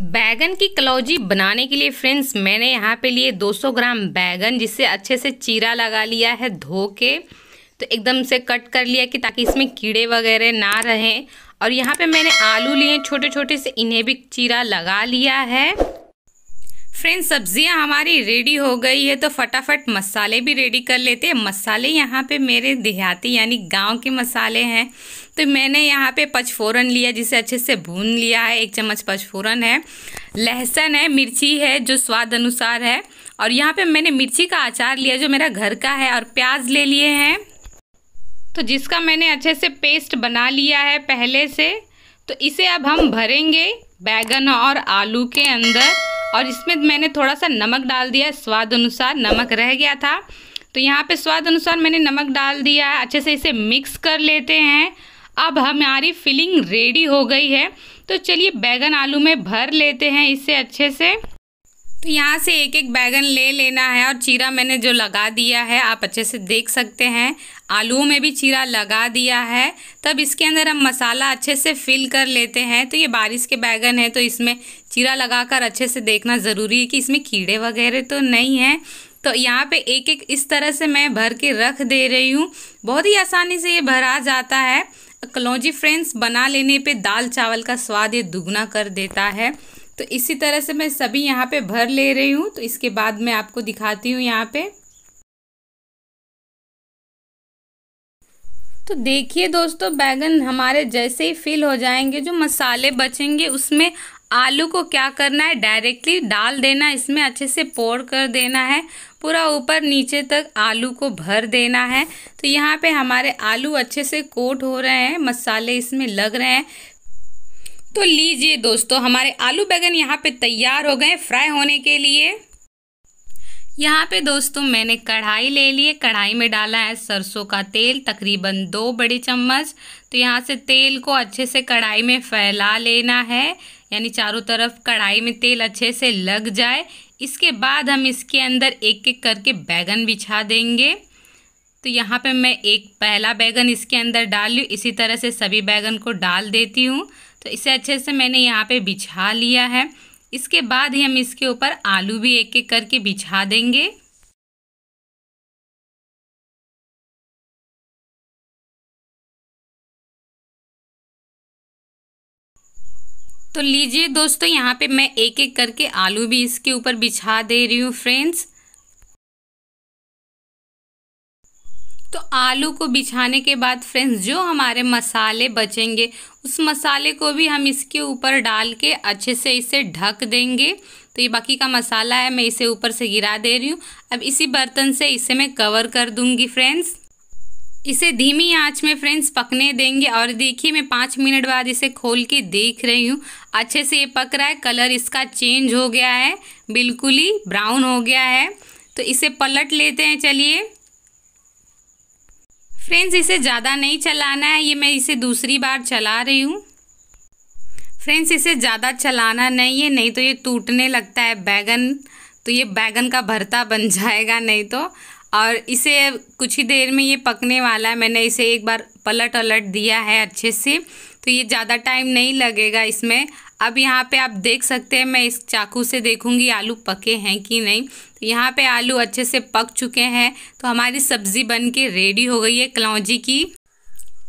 बैगन की कलौजी बनाने के लिए फ्रेंड्स मैंने यहाँ पे लिए 200 ग्राम बैगन जिसे अच्छे से चीरा लगा लिया है धो के तो एकदम से कट कर लिया कि ताकि इसमें कीड़े वगैरह ना रहें और यहाँ पे मैंने आलू लिए छोटे छोटे से इन्हें भी चीरा लगा लिया है फ्रेंड्स सब्जियां हमारी रेडी हो गई है तो फटाफट मसाले भी रेडी कर लेते हैं मसाले यहाँ पे मेरे देहाती यानी गांव के मसाले हैं तो मैंने यहाँ पे पचफोरन लिया जिसे अच्छे से भून लिया है एक चम्मच पचफोरन है लहसुन है मिर्ची है जो स्वाद अनुसार है और यहाँ पे मैंने मिर्ची का अचार लिया जो मेरा घर का है और प्याज ले लिए हैं तो जिसका मैंने अच्छे से पेस्ट बना लिया है पहले से तो इसे अब हम भरेंगे बैगन और आलू के अंदर और इसमें मैंने थोड़ा सा नमक डाल दिया स्वाद अनुसार नमक रह गया था तो यहाँ पे स्वाद अनुसार मैंने नमक डाल दिया है अच्छे से इसे मिक्स कर लेते हैं अब हमारी फिलिंग रेडी हो गई है तो चलिए बैगन आलू में भर लेते हैं इसे अच्छे से तो यहाँ से एक एक बैगन ले लेना है और चीरा मैंने जो लगा दिया है आप अच्छे से देख सकते हैं आलू में भी चीरा लगा दिया है तब इसके अंदर हम मसाला अच्छे से फिल कर लेते हैं तो ये बारिश के बैगन है तो इसमें चीरा लगाकर अच्छे से देखना ज़रूरी है कि इसमें कीड़े वगैरह तो नहीं हैं तो यहाँ पे एक एक इस तरह से मैं भर के रख दे रही हूँ बहुत ही आसानी से ये भरा जाता है कलौजी फ्रेंड्स बना लेने पर दाल चावल का स्वाद ये दोगुना कर देता है तो इसी तरह से मैं सभी यहाँ पे भर ले रही हूँ तो इसके बाद मैं आपको दिखाती हूँ यहाँ पे तो देखिए दोस्तों बैगन हमारे जैसे ही फिल हो जाएंगे जो मसाले बचेंगे उसमें आलू को क्या करना है डायरेक्टली डाल देना इसमें अच्छे से पोर कर देना है पूरा ऊपर नीचे तक आलू को भर देना है तो यहाँ पे हमारे आलू अच्छे से कोट हो रहे हैं मसाले इसमें लग रहे हैं तो लीजिए दोस्तों हमारे आलू बैगन यहाँ पे तैयार हो गए फ्राई होने के लिए यहाँ पे दोस्तों मैंने कढ़ाई ले ली है कढ़ाई में डाला है सरसों का तेल तकरीबन दो बड़ी चम्मच तो यहाँ से तेल को अच्छे से कढ़ाई में फैला लेना है यानी चारों तरफ कढ़ाई में तेल अच्छे से लग जाए इसके बाद हम इसके अंदर एक एक करके बैगन बिछा देंगे तो यहाँ पे मैं एक पहला बैगन इसके अंदर डाल लूँ इसी तरह से सभी बैगन को डाल देती हूँ तो इसे अच्छे से मैंने यहाँ पे बिछा लिया है इसके बाद ही हम इसके ऊपर आलू भी एक एक करके बिछा देंगे तो लीजिए दोस्तों यहाँ पे मैं एक एक करके आलू भी इसके ऊपर बिछा दे रही हूँ फ्रेंड्स तो आलू को बिछाने के बाद फ्रेंड्स जो हमारे मसाले बचेंगे उस मसाले को भी हम इसके ऊपर डाल के अच्छे से इसे ढक देंगे तो ये बाकी का मसाला है मैं इसे ऊपर से गिरा दे रही हूँ अब इसी बर्तन से इसे मैं कवर कर दूँगी फ्रेंड्स इसे धीमी आंच में फ्रेंड्स पकने देंगे और देखिए मैं पाँच मिनट बाद इसे खोल के देख रही हूँ अच्छे से ये पक रहा है कलर इसका चेंज हो गया है बिल्कुल ही ब्राउन हो गया है तो इसे पलट लेते हैं चलिए फ्रेंड्स इसे ज़्यादा नहीं चलाना है ये मैं इसे दूसरी बार चला रही हूँ फ्रेंड्स इसे ज़्यादा चलाना नहीं है नहीं तो ये टूटने लगता है बैगन तो ये बैगन का भरता बन जाएगा नहीं तो और इसे कुछ ही देर में ये पकने वाला है मैंने इसे एक बार पलट अलट दिया है अच्छे से तो ये ज़्यादा टाइम नहीं लगेगा इसमें अब यहाँ पे आप देख सकते हैं मैं इस चाकू से देखूँगी आलू पके हैं कि नहीं तो यहाँ पे आलू अच्छे से पक चुके हैं तो हमारी सब्ज़ी बन के रेडी हो गई है कलौजी की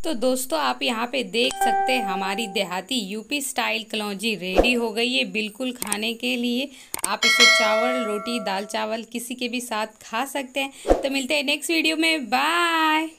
तो दोस्तों आप यहाँ पे देख सकते हैं हमारी देहाती यूपी स्टाइल कलौजी रेडी हो गई है बिल्कुल खाने के लिए आप इसे चावल रोटी दाल चावल किसी के भी साथ खा सकते हैं तो मिलते हैं नेक्स्ट वीडियो में बाय